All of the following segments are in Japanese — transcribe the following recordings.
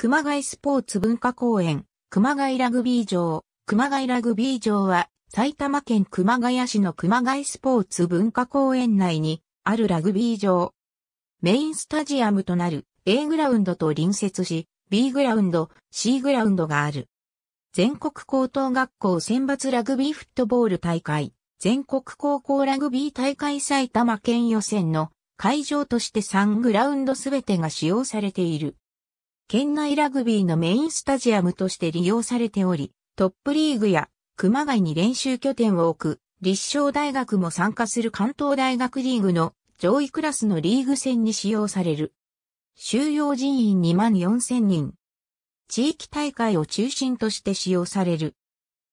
熊谷スポーツ文化公園、熊谷ラグビー場。熊谷ラグビー場は、埼玉県熊谷市の熊谷スポーツ文化公園内にあるラグビー場。メインスタジアムとなる A グラウンドと隣接し、B グラウンド、C グラウンドがある。全国高等学校選抜ラグビーフットボール大会、全国高校ラグビー大会埼玉県予選の会場として3グラウンドすべてが使用されている。県内ラグビーのメインスタジアムとして利用されており、トップリーグや熊谷に練習拠点を置く立正大学も参加する関東大学リーグの上位クラスのリーグ戦に使用される。収容人員2万4000人。地域大会を中心として使用される。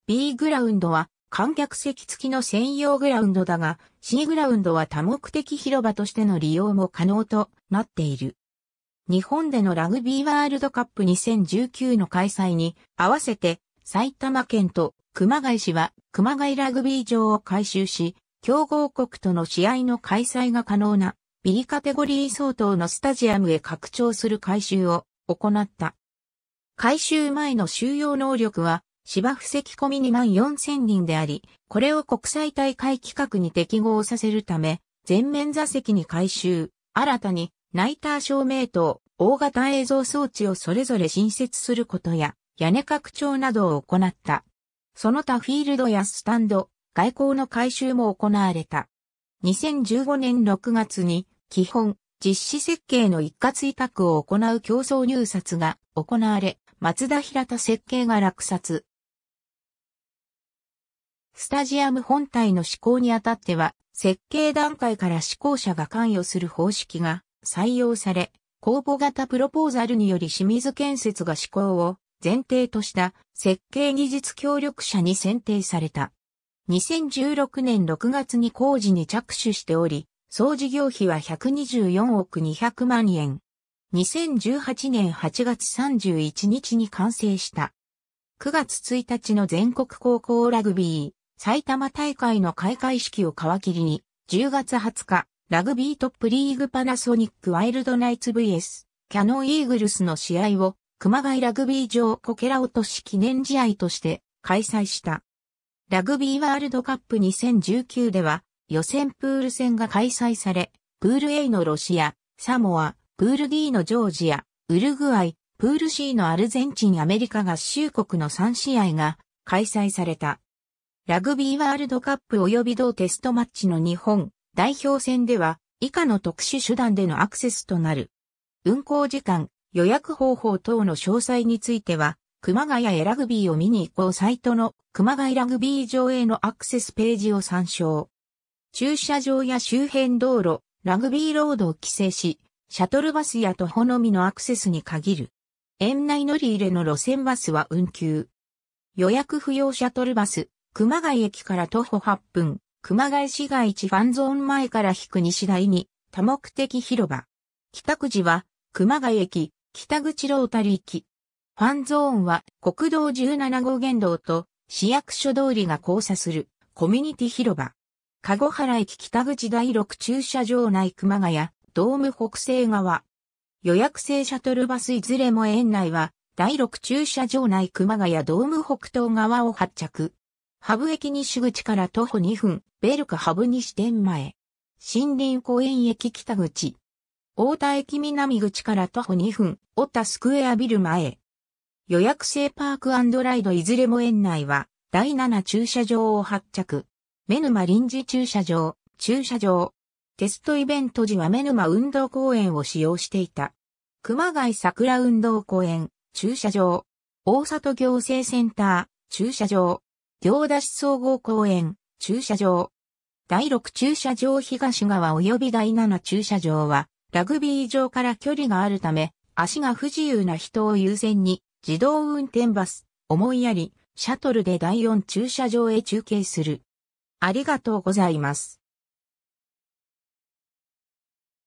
B グラウンドは観客席付きの専用グラウンドだが、C グラウンドは多目的広場としての利用も可能となっている。日本でのラグビーワールドカップ2019の開催に合わせて埼玉県と熊谷市は熊谷ラグビー場を改修し、強豪国との試合の開催が可能なビリカテゴリー相当のスタジアムへ拡張する改修を行った。改修前の収容能力は芝布石込み2万4000人であり、これを国際大会企画に適合させるため、全面座席に改修、新たにナイター照明灯、大型映像装置をそれぞれ新設することや、屋根拡張などを行った。その他フィールドやスタンド、外交の改修も行われた。2015年6月に、基本、実施設計の一括委託を行う競争入札が行われ、松田平田設計が落札。スタジアム本体の施工にあたっては、設計段階から施工者が関与する方式が採用され、公募型プロポーザルにより清水建設が施行を前提とした設計技術協力者に選定された。2016年6月に工事に着手しており、総事業費は124億200万円。2018年8月31日に完成した。9月1日の全国高校ラグビー埼玉大会の開会式を皮切りに、10月20日、ラグビートップリーグパナソニックワイルドナイツ VS キャノンイーグルスの試合を熊谷ラグビー場コケラ落とし記念試合として開催した。ラグビーワールドカップ2019では予選プール戦が開催され、プール A のロシア、サモア、プール D のジョージア、ウルグアイ、プール C のアルゼンチンアメリカ合衆国の3試合が開催された。ラグビーワールドカップ及び同テストマッチの日本、代表線では以下の特殊手段でのアクセスとなる。運行時間、予約方法等の詳細については、熊谷へラグビーを見に行こうサイトの熊谷ラグビー場へのアクセスページを参照。駐車場や周辺道路、ラグビーロードを規制し、シャトルバスや徒歩のみのアクセスに限る。園内乗り入れの路線バスは運休。予約不要シャトルバス、熊谷駅から徒歩8分、熊谷市街地ファンゾーン前から引く西台に多目的広場。北口は熊谷駅、北口ロータリー駅。ファンゾーンは国道17号原道と市役所通りが交差するコミュニティ広場。籠原駅北口第6駐車場内熊谷、ドーム北西側。予約制シャトルバスいずれも園内は第6駐車場内熊谷ドーム北東側を発着。ハブ駅西口から徒歩2分、ベルカハブ西店前。森林公園駅北口。大田駅南口から徒歩2分、オタスクエアビル前。予約制パークライドいずれも園内は、第7駐車場を発着。メヌマ臨時駐車場、駐車場。テストイベント時はメヌマ運動公園を使用していた。熊谷桜運動公園、駐車場。大里行政センター、駐車場。行田市総合公園、駐車場。第6駐車場東側及び第7駐車場は、ラグビー場から距離があるため、足が不自由な人を優先に、自動運転バス、思いやり、シャトルで第4駐車場へ中継する。ありがとうございます。